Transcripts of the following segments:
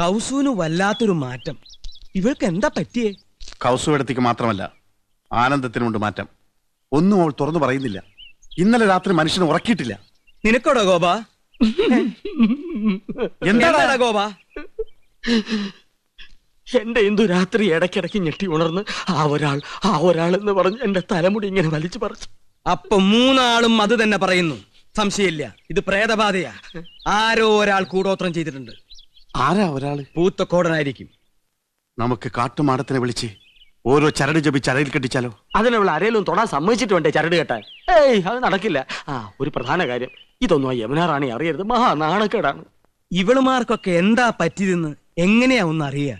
കൗസുവിന് വല്ലാത്തൊരു മാറ്റം ഇവൾക്ക് എന്താ പറ്റിയേ കൗസുവിടത്തേക്ക് മാത്രമല്ല ആനന്ദത്തിനുമുണ്ട് മാറ്റം ഒന്നും അവൾ തുറന്നു പറയുന്നില്ല ഇന്നലെ രാത്രി മനുഷ്യനെ ഉറക്കിയിട്ടില്ല നിനക്കോടോ ഗോപ എന്താ ഗോപ എന്റെ ഇന്ദു രാത്രി ഇടയ്ക്കിടയ്ക്ക് ഞെട്ടി ഉണർന്ന് ആ ഒരാൾ ആ ഒരാൾ എന്ന് പറഞ്ഞ് എന്റെ തലമുടി ഇങ്ങനെ വലിച്ചു പറിച്ചു അപ്പൊ മൂന്നാളും അത് തന്നെ പറയുന്നു സംശയമില്ല ഇത് പ്രേതബാധയാ ആരോ ഒരാൾ കൂടോത്രം ചെയ്തിട്ടുണ്ട് ആരാ ഒരാള് പൂത്തക്കോടനായിരിക്കും നമുക്ക് കാട്ടുമാടത്തിനെ വിളിച്ച് ഓരോ ചരട് ജപി ചരയിൽ കെട്ടിച്ചാലോ അതിനവൾ ആരേലും തൊടാൻ സമ്മതിച്ചിട്ടുണ്ടേ ചരട് കെട്ടാൻ ഏയ് അത് നടക്കില്ല ആ ഒരു പ്രധാന കാര്യം ഇതൊന്നും യമുനാറാണി റാണി അറിയരുത് മഹാ നാണക്കേടാണ് ഇവളുമാർക്കൊക്കെ എന്താ പറ്റിയതെന്ന് എങ്ങനെയാ ഒന്ന് അറിയാ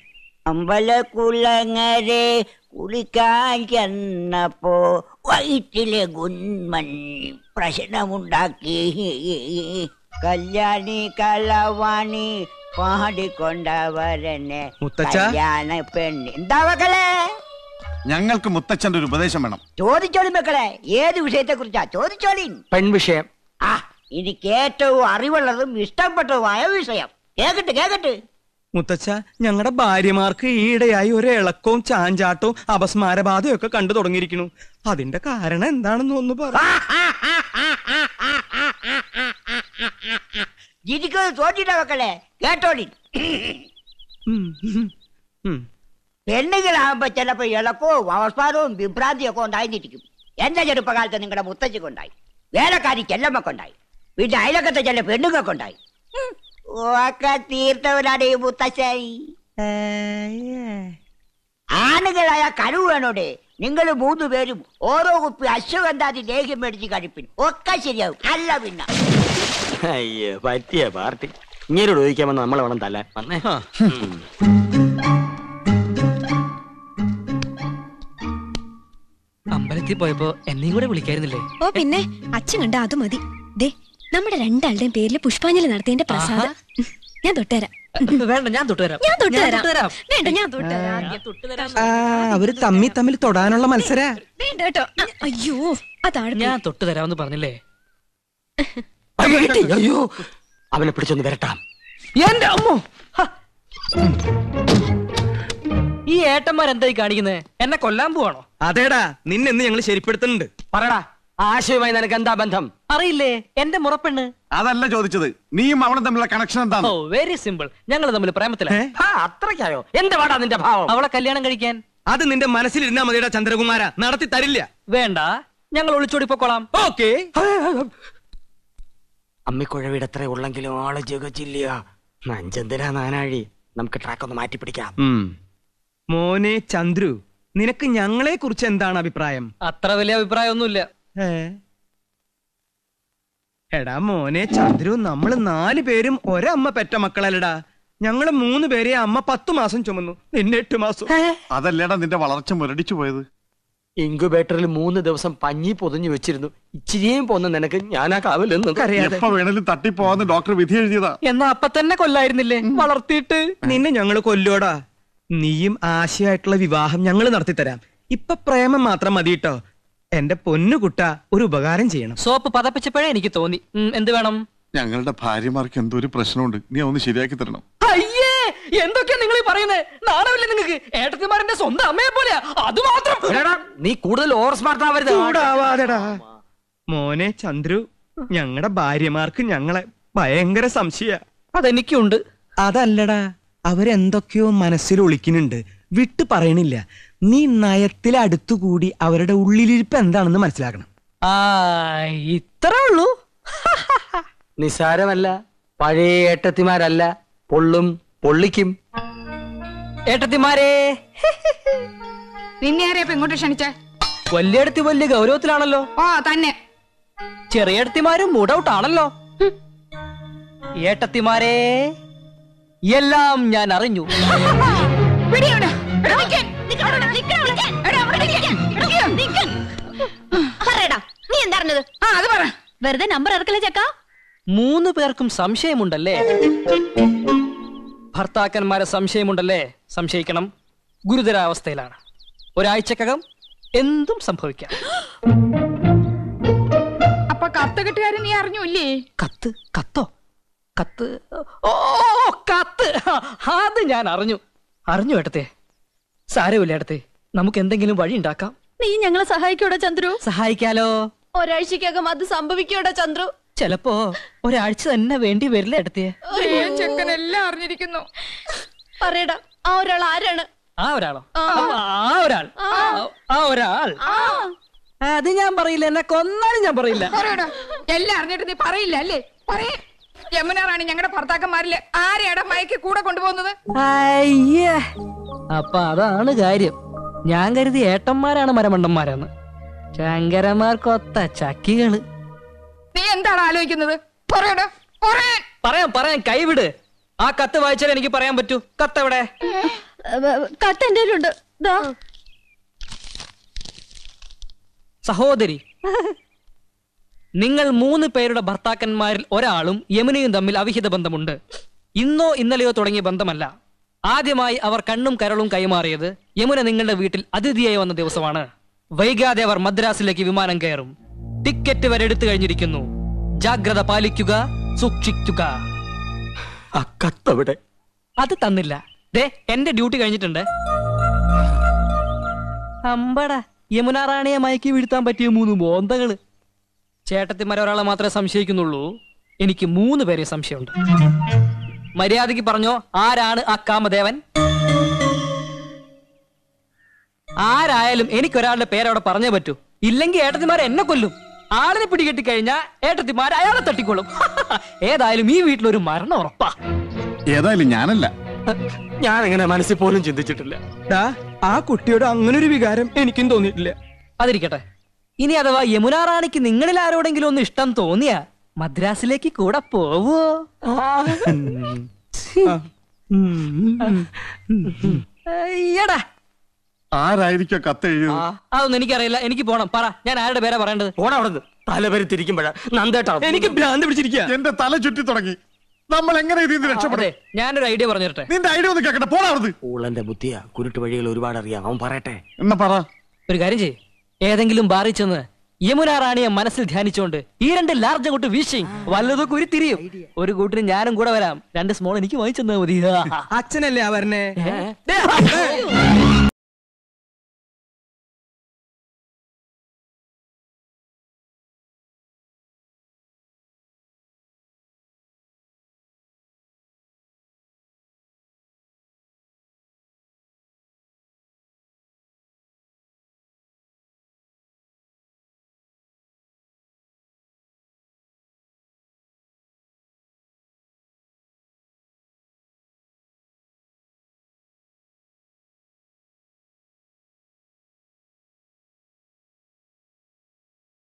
അമ്പലക്കുളങ്ങരെ കുളിക്കാൻ ചെന്നപ്പോ വയറ്റിലെ ഗുന്മൻ പ്രശ്നമുണ്ടാക്കി കല്യാണി കളവാണി കല്യാണ ഞങ്ങൾക്ക് മുത്തച്ഛന്റെ ഒരു ഉപദേശം വേണം ചോദിച്ചോളി മക്കളെ ഏത് വിഷയത്തെ കുറിച്ചാ ചോദിച്ചോളി പെൺവിഷയം ആ എനിക്ക് ഏറ്റവും അറിവുള്ളതും ഇഷ്ടപ്പെട്ടതുമായ വിഷയം കേക്കട്ടെ കേക്കട്ടെ മുത്തച്ഛ ഞങ്ങളുടെ ഭാര്യമാർക്ക് ഈയിടെയായി ഒരു ഇളക്കവും ചാഞ്ചാട്ടവും അപസ്മാരബാധയും ഒക്കെ കണ്ടു തുടങ്ങിയിരിക്കുന്നു അതിന്റെ കാരണം എന്താണെന്ന് ഒന്ന് പറ இதுக்கு தோட்டிட்ட மக்களே கேட்டோடி പെണ്ണുങ്ങളാകുമ്പോ ചിലപ്പോ ഇളക്കവും അവസാനവും വിഭ്രാന്തിയൊക്കെ ഉണ്ടായി നിൽക്കും എന്റെ ചെറുപ്പകാലത്ത് നിങ്ങളുടെ മുത്തച്ഛക്കുണ്ടായി വേലക്കാരി ചെല്ലമ്മക്കുണ്ടായി വീട്ടിൽ അയലക്കത്തെ ചില പെണ്ണുങ്ങൾക്കുണ്ടായി ഒക്കെ തീർത്തവരാണ് ഈ മുത്തശ്ശായി ആണുങ്ങളായ കഴിവ് വേണോടെ നിങ്ങൾ മൂന്ന് പേരും ഓരോ കുപ്പി അശ്വഗന്ധാതി ലേഹ്യം മേടിച്ച് കഴിപ്പിൻ ഒക്കെ ശരിയാവും അല്ല പിന്നെ അയ്യോ പറ്റിയ പാർട്ടി ഇങ്ങനെ ചോദിക്കാമെന്ന് നമ്മളെ വേണം തല വന്നേ അമ്പലത്തിൽ പോയപ്പോ എന്നെയും കൂടെ വിളിക്കായിരുന്നില്ലേ ഓ പിന്നെ അച്ഛൻ കണ്ട അത് മതി ദേ നമ്മുടെ രണ്ടാളുടെയും പേരിൽ പുഷ്പാഞ്ജലി നടത്തിയതിന്റെ പ്രസാദ ഞാൻ തൊട്ടുതരാം വേണ്ട ഞാൻ ഞാൻ വേണ്ട ഞാൻ അവര് തമ്മി തമ്മിൽ തൊടാനുള്ള മത്സര വേണ്ട കേട്ടോ അയ്യോ അതാണ് ഞാൻ തൊട്ടുതരാമെന്ന് പറഞ്ഞില്ലേ അയ്യോ അവനെ പിടിച്ചൊന്ന് വരട്ടാം എന്റെ അമ്മോ ഈ ഏട്ടന്മാരെന്തായി കാണിക്കുന്നത് എന്നെ കൊല്ലാൻ പോവാണോ അതേടാ നിന്നെന്ന് ഞങ്ങൾ ശരിപ്പെടുത്തുന്നുണ്ട് പറടാ ആശയവുമായി നിനക്ക് എന്താ ബന്ധം അറിയില്ലേ എന്റെ മുറപ്പെണ്ണ് അതല്ല ചോദിച്ചത് നീയും അവളും തമ്മിലുള്ള കണക്ഷൻ എന്താണ് ഓ വെരി സിമ്പിൾ ഞങ്ങൾ തമ്മിൽ പ്രേമത്തില അത്രയ്ക്കായോ എന്റെ വാടാ നിന്റെ ഭാവം അവളെ കല്യാണം കഴിക്കാൻ അത് നിന്റെ മനസ്സിലിരുന്നാ മതിയുടെ ചന്ദ്രകുമാര നടത്തി തരില്ല വേണ്ട ഞങ്ങൾ ഒളിച്ചോടി പൊക്കോളാം ഓക്കേ അമ്മിക്കുഴവിടെ എത്ര ഉള്ളെങ്കിലും ആള് ജഗച്ചില്ല നഞ്ചന്തിനാ നാനാഴി നമുക്ക് ട്രാക്ക് ഒന്ന് മാറ്റി പിടിക്കാം മോനെ ചന്ദ്രു നിനക്ക് ഞങ്ങളെ കുറിച്ച് എന്താണ് അഭിപ്രായം അത്ര വലിയ അഭിപ്രായമൊന്നുമില്ല എടാ മോനെ ചന്ദ്രു നമ്മൾ നാല് പേരും ഒരമ്മ പെറ്റ മക്കളല്ലടാ ഞങ്ങള് മൂന്ന് പേരെ അമ്മ പത്തു മാസം ചുമന്നു നിന്നെ എട്ട് മാസം അതല്ലേടാ നിന്റെ വളർച്ച മുരടിച്ചു പോയത് ഇൻക്യുബേറ്ററിൽ മൂന്ന് ദിവസം പഞ്ഞി പൊതിഞ്ഞു വെച്ചിരുന്നു ഇച്ചിരിയും പോന്ന നിനക്ക് ഞാൻ ആ കാവലെന്നും എപ്പോ വേണേലും ഡോക്ടർ വിധി എഴുതിയതാ എന്നാ അപ്പൊ തന്നെ കൊല്ലായിരുന്നില്ലേ വളർത്തിയിട്ട് നിന്നെ ഞങ്ങള് കൊല്ലോടാ നീയും ആശയായിട്ടുള്ള വിവാഹം ഞങ്ങൾ നടത്തിത്തരാം ഇപ്പൊ പ്രേമം മാത്രം മതി കേട്ടോ എന്റെ പൊന്നുകുട്ട ഒരു ഉപകാരം ചെയ്യണം സോപ്പ് പതപ്പിച്ചപ്പോഴേ എനിക്ക് തോന്നി എന്ത് വേണം ഞങ്ങളുടെ ഭാര്യമാർക്ക് എന്തോ ഒരു പ്രശ്നമുണ്ട് നീ ഒന്ന് ശരിയാക്കി തരണം എന്തൊക്കെയാ നിങ്ങൾ ഈ പറയുന്നത് നാണമില്ല നിങ്ങൾക്ക് ഏട്ടത്തിമാരന്റെ സ്വന്തം അമ്മയെ പോലെയാ അത് മാത്രം നീ കൂടുതൽ ഓവർ സ്മാർട്ട് മോനെ ചന്ദ്രു ഞങ്ങളുടെ ഭാര്യമാർക്ക് ഞങ്ങളെ ഭയങ്കര സംശയ അതെനിക്കുണ്ട് അതല്ലടാ അവരെന്തൊക്കെയോ മനസ്സിൽ ഒളിക്കുന്നുണ്ട് വിട്ടു പറയണില്ല നീ അടുത്തുകൂടി അവരുടെ ഉള്ളിലിരിപ്പ് എന്താണെന്ന് മനസ്സിലാക്കണം ആ ഇത്രേ ഉള്ളൂ നിസാരമല്ല പഴയ ഏട്ടത്തിമാരല്ല പൊള്ളും പൊള്ളിക്കും ഏട്ടത്തിമാരെ നിന്നെ ആരെയപ്പൊ ഇങ്ങോട്ട് ക്ഷണിച്ചേ വല്യടത്തി വലിയ ഗൗരവത്തിലാണല്ലോ ഓ തന്നെ ചെറിയടത്തിമാരും മൂഡൌട്ട് ആണല്ലോ ഏട്ടത്തിമാരെ എല്ലാം ഞാൻ അറിഞ്ഞു നീ എന്തറിഞ്ഞത് ആ അത് പറ വെറുതെ നമ്പർ ഇറക്കില്ല ചേക്കാ മൂന്ന് പേർക്കും സംശയമുണ്ടല്ലേ ഭർത്താക്കന്മാരെ സംശയമുണ്ടല്ലേ സംശയിക്കണം ഗുരുതരാവസ്ഥയിലാണ് ഒരാഴ്ചക്കകം എന്തും സംഭവിക്കാം അപ്പൊ കത്ത് കെട്ടുകാരൻ നീ അറിഞ്ഞില്ലേ കത്ത് കത്തോ കത്ത് ഓ കത്ത് അത് ഞാൻ അറിഞ്ഞു അറിഞ്ഞു ഏട്ടത്തെ സാരമില്ല ഏട്ടത്തെ നമുക്ക് എന്തെങ്കിലും വഴി ഉണ്ടാക്കാം നീ ഞങ്ങളെ സഹായിക്കോടാ ചന്ദ്രു സഹായിക്കാലോ ഒരാഴ്ചക്കകം അത് സംഭവിക്കോടാ ചന്ദ്രു ചെലപ്പോ ഒരാഴ്ച തന്നെ വേണ്ടി വരില്ല എടുത്തിയെ എല്ലാം അറിഞ്ഞിരിക്കുന്നു പറയടാ ആ ഒരാൾ ആരാണ് ആ ഒരാളോ ആ ഒരാൾ ആ ഒരാൾ അത് ഞാൻ പറയില്ല എന്നെ കൊന്നാലും ഞാൻ പറയില്ല എല്ലാം അറിഞ്ഞിട്ട് നീ പറയില്ല അല്ലേ പറയേ യമുനാറാണി ഞങ്ങളുടെ ഭർത്താക്കന്മാരില് ആരെയാണ് മയക്ക് കൂടെ കൊണ്ടുപോകുന്നത് അയ്യേ അപ്പൊ അതാണ് കാര്യം ഞാൻ കരുതി ഏട്ടന്മാരാണ് മരമണ്ടന്മാരെന്ന് ശങ്കരന്മാർക്കൊത്ത ചക്കികള് നീ എന്താണ് ആലോചിക്കുന്നത് പറയാം പറയാം കൈവിട് ആ കത്ത് വായിച്ചാൽ എനിക്ക് പറയാൻ പറ്റൂ കത്ത് എവിടെ കത്ത് എന്റെ ഉണ്ട് സഹോദരി നിങ്ങൾ മൂന്ന് പേരുടെ ഭർത്താക്കന്മാരിൽ ഒരാളും യമുനയും തമ്മിൽ അവിഹിത ബന്ധമുണ്ട് ഇന്നോ ഇന്നലെയോ തുടങ്ങിയ ബന്ധമല്ല ആദ്യമായി അവർ കണ്ണും കരളും കൈമാറിയത് യമുന നിങ്ങളുടെ വീട്ടിൽ അതിഥിയായി വന്ന ദിവസമാണ് വൈകാതെ അവർ മദ്രാസിലേക്ക് വിമാനം കയറും ടിക്കറ്റ് വരെ എടുത്തു കഴിഞ്ഞിരിക്കുന്നു ജാഗ്രത പാലിക്കുക സൂക്ഷിക്കുക അത് തന്നില്ല ദേ എന്റെ ഡ്യൂട്ടി കഴിഞ്ഞിട്ടുണ്ട് അമ്പട യമുനാറാണിയെ മയക്കി വീഴ്ത്താൻ പറ്റിയ മൂന്ന് ബോന്തകള് ചേട്ടത്തിമാരെ ഒരാളെ മാത്രമേ സംശയിക്കുന്നുള്ളൂ എനിക്ക് മൂന്ന് പേരെ സംശയമുണ്ട് മര്യാദയ്ക്ക് പറഞ്ഞോ ആരാണ് ആ കാമദേവൻ ആരായാലും എനിക്കൊരാളുടെ പേരവിടെ പറഞ്ഞേ പറ്റൂ ഇല്ലെങ്കിൽ ഏട്ടത്തിമാരെ എന്നെ കൊല്ലും ആളിനെ പിടികെട്ടി കഴിഞ്ഞാൽ ഏട്ടത്തിമാര് അയാളെ തട്ടിക്കൊള്ളും ഏതായാലും ഈ വീട്ടിലൊരു മരണം ഉറപ്പാ ഏതായാലും ഞാനല്ല ഞാൻ എങ്ങനെ മനസ്സിൽ പോലും ചിന്തിച്ചിട്ടില്ല ആ കുട്ടിയോട് അങ്ങനെ ഒരു വികാരം എനിക്കും തോന്നിയിട്ടില്ല അതിരിക്കട്ടെ ഇനി അഥവാ യമുന റാണിക്ക് നിങ്ങളിൽ ആരോടെങ്കിലും ഒന്ന് ഇഷ്ടം തോന്നിയ മദ്രാസിലേക്ക് കൂടെ പോവോ എടാ ആരായിരിക്കും എഴുതി അതൊന്നും എനിക്കറിയില്ല എനിക്ക് പോണം പറ ഞാൻ ആരുടെ പേരാ പറയേണ്ടത് പോണം അവിടെ തലപരുത്തിരിക്കുമ്പോഴാ നന്ദേട്ടാ എനിക്ക് ഭ്രാന്ത് പിടിച്ചിരിക്കുക എന്റെ തല ചുറ്റി തുടങ്ങി നമ്മൾ എങ്ങനെ ഇതിൽ രക്ഷപ്പെടേ ഞാനൊരു ഐഡിയ പറഞ്ഞിട്ടെ നിന്റെ ഐഡിയ ഒന്ന് കേക്കട്ടെ പോണാവത് ഉള്ളന്റെ ബുദ്ധിയാ കുരുട്ട് വഴികൾ ഒരുപാട് അറിയാം അവൻ പറയട്ടെ എന്നാ പറ ഒരു കാര്യം ചെയ് ഏതെങ്കിലും ബാറി ചെന്ന് യമുന റാണിയെ മനസ്സിൽ ധ്യാനിച്ചുകൊണ്ട് ഈ രണ്ട് ലാർജ് അങ്ങോട്ട് വീശി വല്ലതൊക്കെ ഒരു തിരിയും ഒരു കൂട്ടിന് ഞാനും കൂടെ വരാം രണ്ട് സ്മോൾ എനിക്ക് വാങ്ങിച്ചെന്നാ മതി അച്ഛനല്ലേ അവരനെ